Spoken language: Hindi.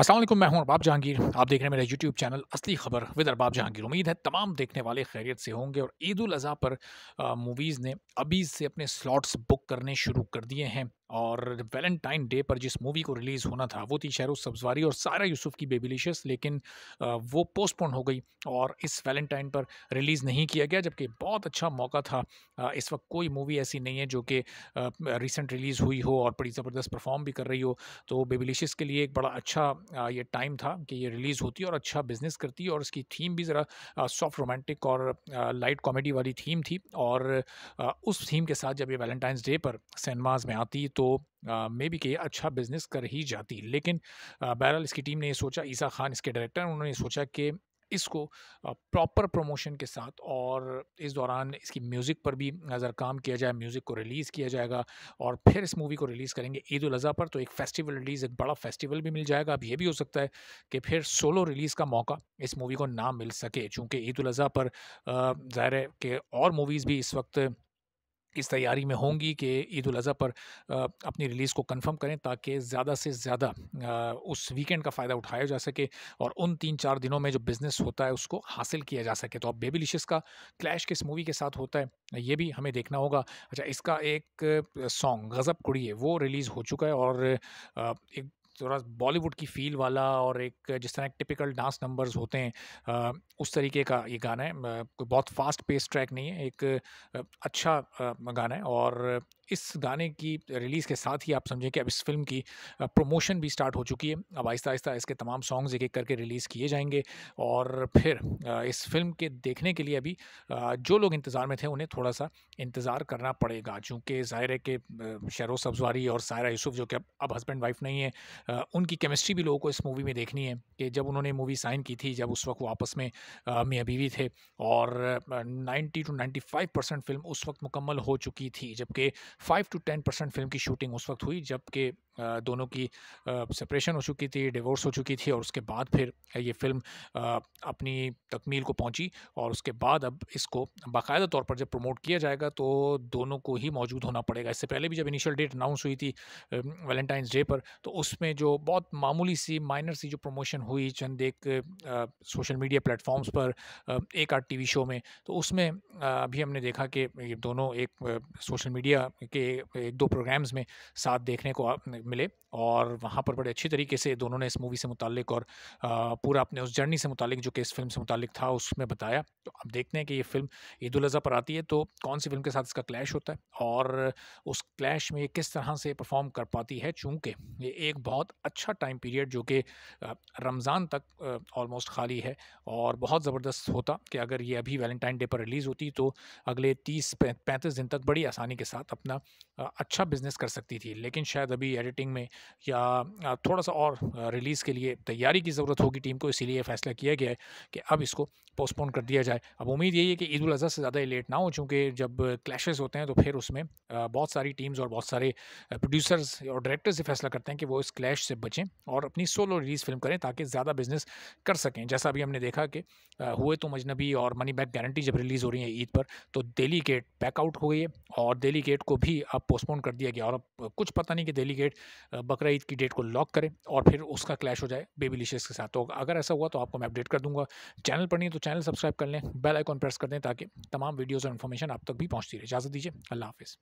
असलम मैं हूं अरबाब जहांगीर आप देख रहे हैं मेरा यूट्यूब चैनल असली खबर विद अरबाब जहांगीर उम्मीद है तमाम देखने वाले खैरियत से होंगे और ईद उल पर मूवीज़ ने अभी से अपने स्लॉट्स बुक करने शुरू कर दिए हैं और वैलेंटाइन डे पर जिस मूवी को रिलीज़ होना था वो थी शहरुख सब्जवारी और सारा यूसुफ की बेबीलिशियस लेकिन वो पोस्टपोन हो गई और इस वैलेंटाइन पर रिलीज़ नहीं किया गया जबकि बहुत अच्छा मौका था इस वक्त कोई मूवी ऐसी नहीं है जो कि रिसेंट रिलीज़ हुई हो और बड़ी ज़बरदस्त परफॉर्म भी कर रही हो तो बेबीलिशियस के लिए एक बड़ा अच्छा ये टाइम था कि ये रिलीज़ होती और अच्छा बिज़नेस करती और इसकी थीम भी ज़रा सॉफ्ट रोमांटिक और लाइट कॉमेडी वाली थीम थी और उस थीम के साथ जब ये वैलेंटाइंस डे पर सिनेमाज में आती तो मे बी के अच्छा बिजनेस कर ही जाती लेकिन बहरहाल इसकी टीम ने सोचा ईसा खान इसके डायरेक्टर उन्होंने सोचा कि इसको प्रॉपर प्रमोशन के साथ और इस दौरान इसकी म्यूज़िक पर भी नज़र काम किया जाए म्यूज़िक को रिलीज़ किया जाएगा और फिर इस मूवी को रिलीज़ करेंगे ईद उल पर तो एक फेस्टिवल रिलीज़ एक बड़ा फेस्टिवल भी मिल जाएगा अब ये भी हो सकता है कि फिर सोलो रिलीज़ का मौका इस मूवी को ना मिल सके चूँकि ईद अज़ी पर ज़ाहिर है कि और मूवीज़ भी इस वक्त इस तैयारी में होंगी कि ईद अजी पर अपनी रिलीज़ को कंफर्म करें ताकि ज़्यादा से ज़्यादा उस वीकेंड का फ़ायदा उठाया जा सके और उन तीन चार दिनों में जो बिज़नेस होता है उसको हासिल किया जा सके तो अब बेबी लिशेस का क्लैश किस मूवी के साथ होता है ये भी हमें देखना होगा अच्छा इसका एक सॉन्ग गज़ब कुड़ी है वो रिलीज़ हो चुका है और एक थोड़ा बॉलीवुड की फील वाला और एक जिस तरह टिपिकल डांस नंबर्स होते हैं उस तरीके का ये गाना है कोई बहुत फास्ट पेस ट्रैक नहीं है एक अच्छा गाना है और इस गाने की रिलीज़ के साथ ही आप समझें कि अब इस फिल्म की प्रमोशन भी स्टार्ट हो चुकी है अब आहिस्ता आहिस्ता इसके तमाम सॉन्ग्स एक एक करके रिलीज़ किए जाएंगे और फिर इस फिल्म के देखने के लिए अभी जो लोग इंतज़ार में थे उन्हें थोड़ा सा इंतज़ार करना पड़ेगा चूँकि ज़ाहिर है कि शहरो सब्जवारी और सायरा यूसुफ जो कि अब अब हस्बैंड वाइफ नहीं है उनकी केमिस्ट्री भी लोगों को इस मूवी में देखनी है कि जब उन्होंने मूवी साइन की थी जब उस वक्त वो आपस में मियाँ बीवी थे और ninety two ninety five percent film उस वक्त मुकम्मल हो चुकी थी जबकि five to ten percent film की शूटिंग उस वक्त हुई जबकि दोनों की सेपरेशन हो चुकी थी डिवोर्स हो चुकी थी और उसके बाद फिर ये फिल्म अपनी तकमील को पहुंची और उसके बाद अब इसको बाकायदा तौर पर जब प्रमोट किया जाएगा तो दोनों को ही मौजूद होना पड़ेगा इससे पहले भी जब इनिशियल डेट अनाउंस हुई थी वैलेंटाइंस डे पर तो उसमें जो बहुत मामूली सी माइनर सी जो प्रमोशन हुई चंद एक सोशल मीडिया प्लेटफॉर्म्स पर एक आठ टी शो में तो उसमें अभी हमने देखा कि दोनों एक सोशल मीडिया के एक दो प्रोग्राम्स में साथ देखने को मिले और वहाँ पर बड़े अच्छी तरीके से दोनों ने इस मूवी से मुतलिक और पूरा अपने उस जर्नी से मुतलिक जो कि इस फिल्म से मुतलिक था उसमें बताया तो अब देखते हैं कि ये फिल्म ईद उज़ा पर आती है तो कौन सी फिल्म के साथ इसका क्लैश होता है और उस क्लैश में ये किस तरह से परफॉर्म कर पाती है चूँकि ये एक बहुत अच्छा टाइम पीरियड जो कि रमज़ान तक ऑलमोस्ट खाली है और बहुत ज़बरदस्त होता कि अगर ये अभी वैलेंटाइन डे पर रिलीज़ होती तो अगले तीस पैंतीस दिन तक बड़ी आसानी के साथ अपना इतना अच्छा बिज़नेस कर सकती थी लेकिन शायद अभी एडिटिंग में या थोड़ा सा और रिलीज़ के लिए तैयारी की ज़रूरत होगी टीम को इसीलिए फैसला किया गया है कि अब इसको पोस्टपोन कर दिया जाए अब उम्मीद यही है कि ईद उजी अज़हा से ज़्यादा लेट ना हो चूँकि जब क्लैशेस होते हैं तो फिर उसमें बहुत सारी टीम्स और बहुत सारे प्रोड्यूसर्स और डायरेक्टर्स ये फैसला करते हैं कि वो इस क्लैश से बचें और अपनी सोलो रिलीज़ फिल्म करें ताकि ज़्यादा बिज़नेस कर सकें जैसा अभी हमने देखा कि हुए तो मजनबी और मनी बैक गारंटी जब रिलीज़ हो रही है ईद पर तो डेली गेट बैकआउट हो गई है और डेली गेट को भी अब पोस्टपोन कर दिया गया और अब कुछ पता नहीं कि दिल्ली गेट बकरा ईद की डेट को लॉक करें और फिर उसका क्लैश हो जाए बेबी लिशेज़ के साथ तो अगर ऐसा हुआ तो आपको मैं अपडेट कर दूंगा चैनल पर नहीं तो चैनल सब्सक्राइब कर लें बेल आइकॉन प्रेस कर दें ताकि तमाम वीडियोज़ और इन्फॉर्मेशन आप तक भी पहुँचती रहे इजाज़त दीजिए अल्लाह हाफिज़